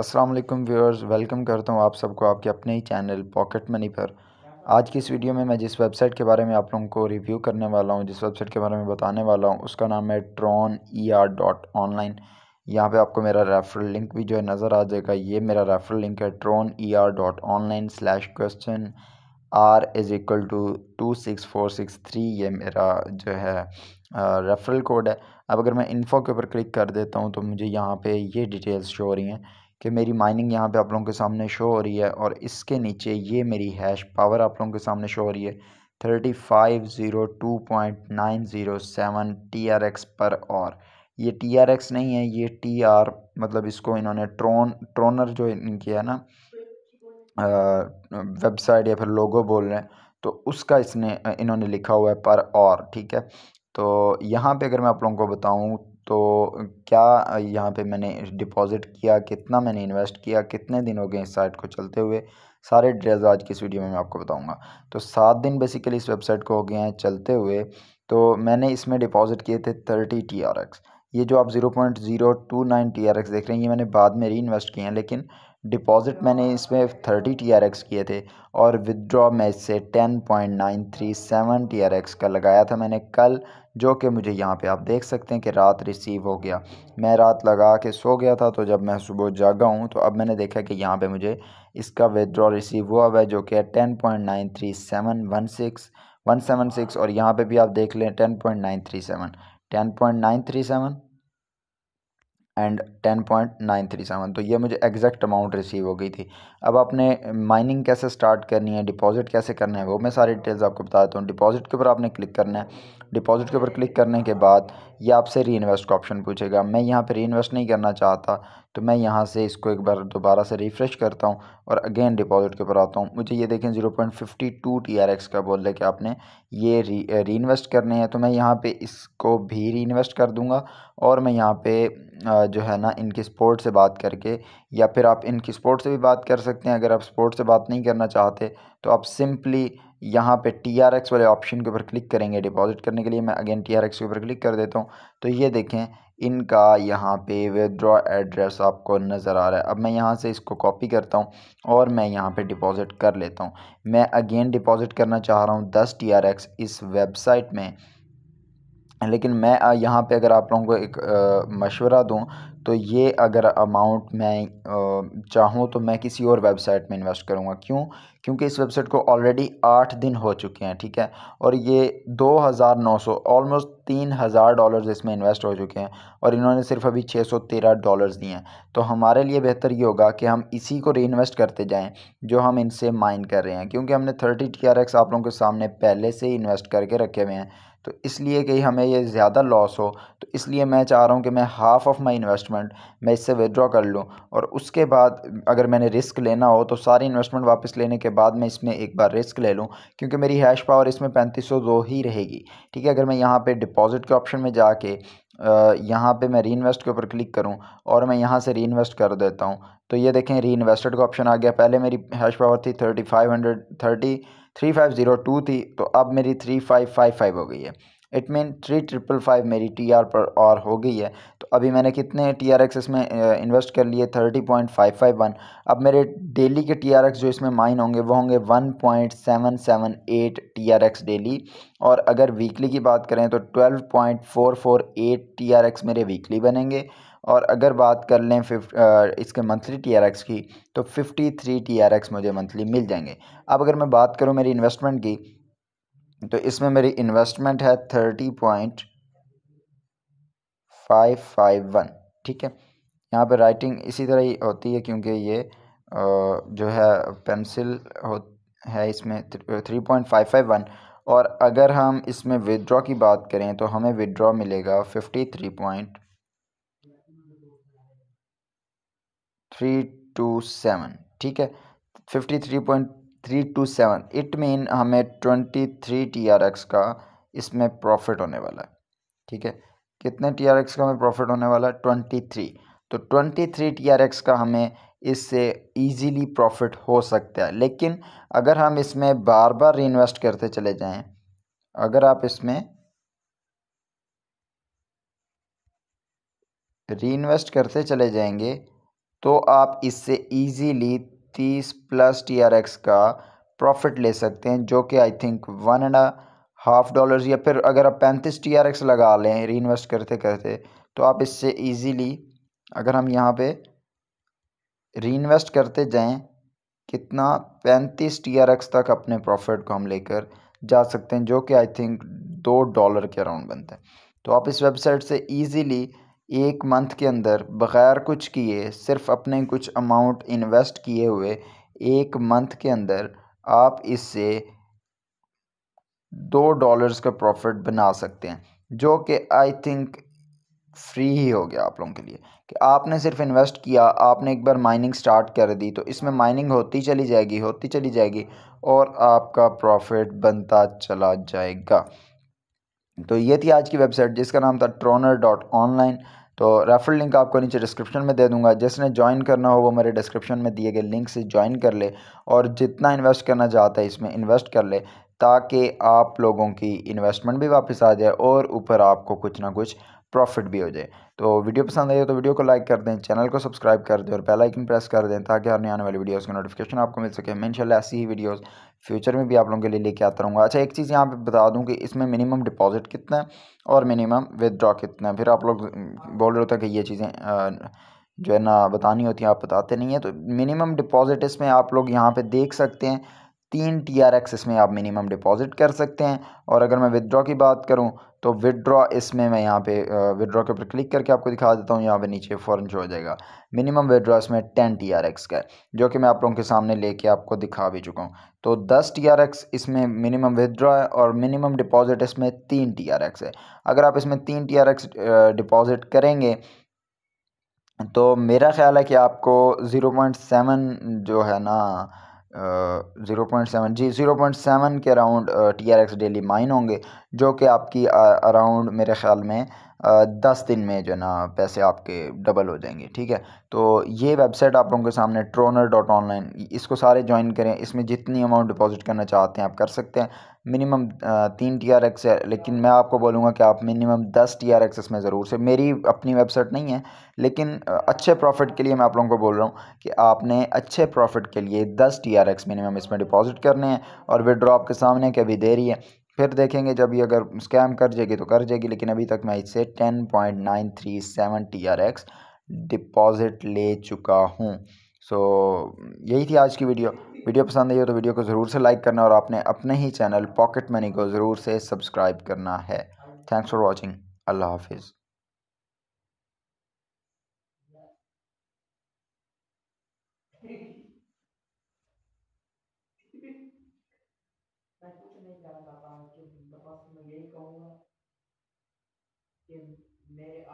अस्सलाम वालेकुम viewers welcome करता हूँ आप सबको आपके अपने ही चैनल पॉकेट मनी पर आज की इस वीडियो में मैं जिस वेबसाइट के बारे में आप लोगों को रिव्यू करने वाला हूँ जिस वेबसाइट के बारे में बताने वाला हूँ उसका नाम है Tron E R dot online यहाँ पर आपको मेरा रेफरल लिंक भी जो है नज़र आ जाएगा ये मेरा रेफरल लिंक है Tron E R dot online slash question R is equal to two six four six three ये मेरा जो है रेफरल कोड है अब अगर मैं इन्फो के ऊपर क्लिक कर देता हूँ तो मुझे यहाँ पे ये डिटेल्स शो हो रही हैं कि मेरी माइनिंग यहाँ पे आप लोगों के सामने शो हो रही है और इसके नीचे ये मेरी हैश पावर आप लोगों के सामने शो हो रही है thirty five zero two point nine zero seven T R X पर और ये टी आर एक्स नहीं है ये टी आर मतलब इसको इन्होंने ट्रोन ट्रोनर जो इनकी है ना वेबसाइट या फिर लोगो बोल रहे हैं तो उसका इसने इन्होंने लिखा हुआ है पर और ठीक है तो यहाँ पे अगर मैं आप लोगों को बताऊँ तो क्या यहाँ पे मैंने डिपॉज़िट किया कितना मैंने इन्वेस्ट किया कितने दिन हो गए इस साइट को चलते हुए सारे डिटेल्स आज की इस वीडियो में मैं आपको बताऊंगा तो सात दिन बेसिकली इस वेबसाइट को हो गए हैं चलते हुए तो मैंने इसमें डिपॉज़िट किए थे थर्टी टी आर एक्स ये जो आप zero point zero two nine T R X देख रहे हैं ये मैंने बाद में री इन्वेस्ट किए हैं लेकिन डिपॉज़िट मैंने इसमें थर्टी टी आर एक्स किए थे और विदड्रॉ मैं इससे ten point nine three seven T R X का लगाया था मैंने कल जो कि मुझे यहाँ पे आप देख सकते हैं कि रात रिसीव हो गया मैं रात लगा के सो गया था तो जब मैं सुबह जागा हूँ तो अब मैंने देखा कि यहाँ पे मुझे इसका विदड्रॉ रिसीव हुआ हुआ है जो कि है ten point nine three seven one six one seven six और यहाँ पे भी आप देख लें ten point nine three seven ten point nine three seven and ten point nine three seven तो ये मुझे एग्जैक्ट अमाउंट रिसीव हो गई थी अब आपने माइनिंग कैसे स्टार्ट करनी है डिपॉजिट कैसे करना है वो मैं सारी डिटेल्स आपको बता देता हूँ डिपॉजिट के ऊपर आपने क्लिक करना है डिपॉजिट के ऊपर क्लिक करने के बाद ये आपसे री इन्वेस्ट का ऑप्शन पूछेगा मैं यहाँ पे री इन्वेस्ट नहीं करना चाहता तो मैं यहाँ से इसको एक बार दोबारा से रिफ़्रेश करता हूँ और अगेन डिपॉजिट के ऊपर आता हूँ मुझे ये देखें zero point fifty two T R X का बोल रहे कि आपने ये री री इन्वेस्ट करने हैं तो मैं यहाँ पे इसको भी री इन्वेस्ट कर दूँगा और मैं यहाँ पे जो है ना इनके सपोर्ट से बात करके या फिर आप इनकी स्पोर्ट से भी बात कर सकते हैं अगर आप स्पोर्ट से बात नहीं करना चाहते तो आप सिंपली यहाँ पे टी आर एक्स वाले ऑप्शन के ऊपर क्लिक करेंगे डिपॉजिट करने के लिए मैं अगेन टी आर एक्स के ऊपर क्लिक कर देता हूँ तो ये देखें इनका यहाँ पे विदड्रॉ एड्रेस आपको नज़र आ रहा है अब मैं यहाँ से इसको कॉपी करता हूँ और मैं यहाँ पे डिपॉजिट कर लेता हूँ मैं अगेन डिपॉजिट करना चाह रहा हूँ दस टी आर एक्स इस वेबसाइट में लेकिन मैं यहाँ पे अगर आप लोगों को एक मशवरा दूँ तो ये अगर अमाउंट मैं चाहूँ तो मैं किसी और वेबसाइट में इन्वेस्ट करूँगा क्यों क्योंकि इस वेबसाइट को ऑलरेडी आठ दिन हो चुके हैं ठीक है और ये दो हज़ार नौ सौ ऑलमोस्ट तीन हज़ार डॉलर इसमें इन्वेस्ट हो चुके हैं और इन्होंने सिर्फ अभी छः सौ तेरह डॉलर दिए हैं तो हमारे लिए बेहतर ये होगा कि हम इसी को री इन्वेस्ट करते जाएँ जो हम इनसे माइन कर रहे हैं क्योंकि हमने थर्टी टी आर एक्स आप लोगों के सामने पहले से ही इन्वेस्ट करके रखे हुए हैं तो इसलिए कि हमें ये ज़्यादा लॉस हो तो इसलिए मैं चाह रहा हूँ कि मैं हाफ़ ऑफ़ माई इन्वेस्टमेंट मैं इससे विदड्रॉ कर लूँ और उसके बाद अगर मैंने रिस्क लेना हो तो सारी इन्वेस्टमेंट वापस लेने के बाद मैं इसमें एक बार रिस्क ले लूँ क्योंकि मेरी हैश पावर इसमें पैंतीस सौ दो ही रहेगी ठीक है अगर मैं यहाँ पर डिपॉज़िट के ऑप्शन में जाके यहाँ पे मैं री इन्वेस्ट के ऊपर क्लिक करूँ और मैं यहाँ से री इन्वेस्ट कर देता हूँ तो ये देखें री इन्वेस्टेड का ऑप्शन आ गया पहले मेरी हैश पावर थी thirty five hundred thirty three five zero two थी तो अब मेरी थ्री फाइव फाइव फाइव हो गई है it mean three triple five मेरी टी आर पर और हो गई है अभी मैंने कितने टी आर एक्स इसमें इन्वेस्ट कर लिए thirty point five five one अब मेरे डेली के टी आर एक्स जो इसमें माइन होंगे वो होंगे one point seven seven eight T R X daily और अगर वीकली की बात करें तो twelve point four four eight T R X मेरे वीकली बनेंगे और अगर बात कर लें इसके मंथली टी आर एक्स की तो fifty three T R X मुझे मंथली मिल जाएंगे अब अगर मैं बात करूँ मेरी इन्वेस्टमेंट की तो इसमें मेरी इन्वेस्टमेंट है thirty point five five one ठीक है यहाँ पे राइटिंग इसी तरह ही होती है क्योंकि ये जो है पेंसिल हो है इसमें three point five five one और अगर हम इसमें विदड्रॉ की बात करें तो हमें विदड्रॉ मिलेगा fifty three point three two seven ठीक है fifty three point three two seven it mean हमें twenty three T R X का इसमें प्रॉफिट होने वाला है ठीक है कितने टी आर एक्स का हमें प्रॉफिट होने वाला है ट्वेंटी थ्री तो twenty three T R X का हमें इससे ईजीली प्रॉफिट हो सकता है लेकिन अगर हम इसमें बार बार इन्वेस्ट करते चले जाएं अगर आप इसमें इन्वेस्ट करते चले जाएंगे तो आप इससे इजीली तीस प्लस टी आर एक्स का प्रॉफिट ले सकते हैं जो कि I think one and half dollars या फिर अगर आप पैंतीस टी आर एक्स लगा लें री इन्वेस्ट करते करते तो आप इससे ईजीली अगर हम यहाँ पे री इन्वेस्ट करते जाएं कितना पैंतीस टी आर एक्स तक अपने प्रॉफिट को हम लेकर जा सकते हैं जो कि आई थिंक दो डॉलर के अराउंड बनता है तो आप इस वेबसाइट से ईजीली एक मंथ के अंदर बग़ैर कुछ किए सिर्फ अपने कुछ अमाउंट इन्वेस्ट किए हुए एक मंथ के अंदर आप इससे दो डॉलर्स का प्रॉफिट बना सकते हैं जो कि आई थिंक फ्री ही हो गया आप लोगों के लिए कि आपने सिर्फ इन्वेस्ट किया आपने एक बार माइनिंग स्टार्ट कर दी तो इसमें माइनिंग होती चली जाएगी होती चली जाएगी और आपका प्रॉफिट बनता चला जाएगा तो ये थी आज की वेबसाइट जिसका नाम था ट्रोनर डॉट ऑनलाइन तो रेफर लिंक आपको नीचे डिस्क्रिप्शन में दे दूंगा जिसने ज्वाइन करना हो वो मेरे डिस्क्रिप्शन में दिए गए लिंक से ज्वाइन कर ले और जितना इन्वेस्ट करना चाहता है इसमें इन्वेस्ट कर ले ताकि आप लोगों की इन्वेस्टमेंट भी वापस आ जाए और ऊपर आपको कुछ ना कुछ प्रॉफिट भी हो जाए तो वीडियो पसंद आई तो वीडियो को लाइक कर दें चैनल को सब्सक्राइब कर दें और बेल आइकन प्रेस कर दें ताकि आने आने वाली वीडियोस की नोटिफिकेशन आपको मिल सके मैं इंशाल्लाह ऐसी ही वीडियोस फ्यूचर में भी आप लोगों के लिए लेके आता रहूँगा अच्छा एक चीज़ यहाँ पे बता दूँ कि इसमें मिनिमम डिपॉजिट कितना है और मिनिमम विदड्रॉ कितना है फिर आप लोग बोल रहे होते हैं कि ये चीज़ें जो है ना बतानी होती हैं आप बताते नहीं हैं तो मिनिमम डिपॉजिट इसमें आप लोग यहाँ पर देख सकते हैं तीन टी आर एक्स इसमें आप मिनिमम डिपॉजिट कर सकते हैं और अगर मैं विदड्रॉ की बात करूं तो विदड्रॉ इसमें मैं यहाँ पे विदड्रॉ के ऊपर क्लिक करके आपको दिखा देता हूँ यहाँ पे नीचे फ़ौरन शो हो जाएगा मिनिमम विदड्रॉ इसमें टेन टी आर एक्स का है जो कि मैं आप लोगों के सामने लेके आपको दिखा भी चुका हूँ तो दस टी आर एक्स इसमें मिनिमम विदड्रॉ है और मिनिमम डिपॉजिट इसमें तीन टी आर एक्स है अगर आप इसमें तीन टी आर एक्स डिपॉजिट करेंगे तो मेरा ख्याल है कि आपको ज़ीरो पॉइंट सेवन जो है ना ज़ीरो पॉइंट सेवन जी ज़ीरो पॉइंट सेवन के around T R X daily mine होंगे जो कि आपकी अराउंड मेरे ख़्याल में दस दिन में जो है ना पैसे आपके डबल हो जाएंगे ठीक है तो ये वेबसाइट आप लोगों के सामने ट्रोनर डॉट ऑनलाइन इसको सारे ज्वाइन करें इसमें जितनी अमाउंट डिपॉजिट करना चाहते हैं आप कर सकते हैं मिनिमम तीन टी आर एक्स है लेकिन मैं आपको बोलूँगा कि आप मिनिमम दस टी आर एक्स इसमें ज़रूर से मेरी अपनी वेबसाइट नहीं है लेकिन अच्छे प्रॉफिट के लिए मैं आप लोगों को बोल रहा हूँ कि आपने अच्छे प्रॉफिट के लिए दस टी आर एक्स मिनिमम इसमें डिपॉजिट करने हैं और विड्रॉ आपके सामने कभी दे रही है फिर देखेंगे जब ये अगर स्कैम कर जाएगी तो कर जाएगी लेकिन अभी तक मैं इससे ten point nine three seven T R X deposit ले चुका हूँ सो so, यही थी आज की वीडियो वीडियो पसंद आई हो तो वीडियो को ज़रूर से लाइक करना और आपने अपने ही चैनल पॉकेट मनी को ज़रूर से सब्सक्राइब करना है थैंक्स फॉर वॉचिंग अल्लाह हाफिज़ मैं कुछ नहीं कहना चाहता हूँ कि बस मैं यही कहूँगा कि मेरे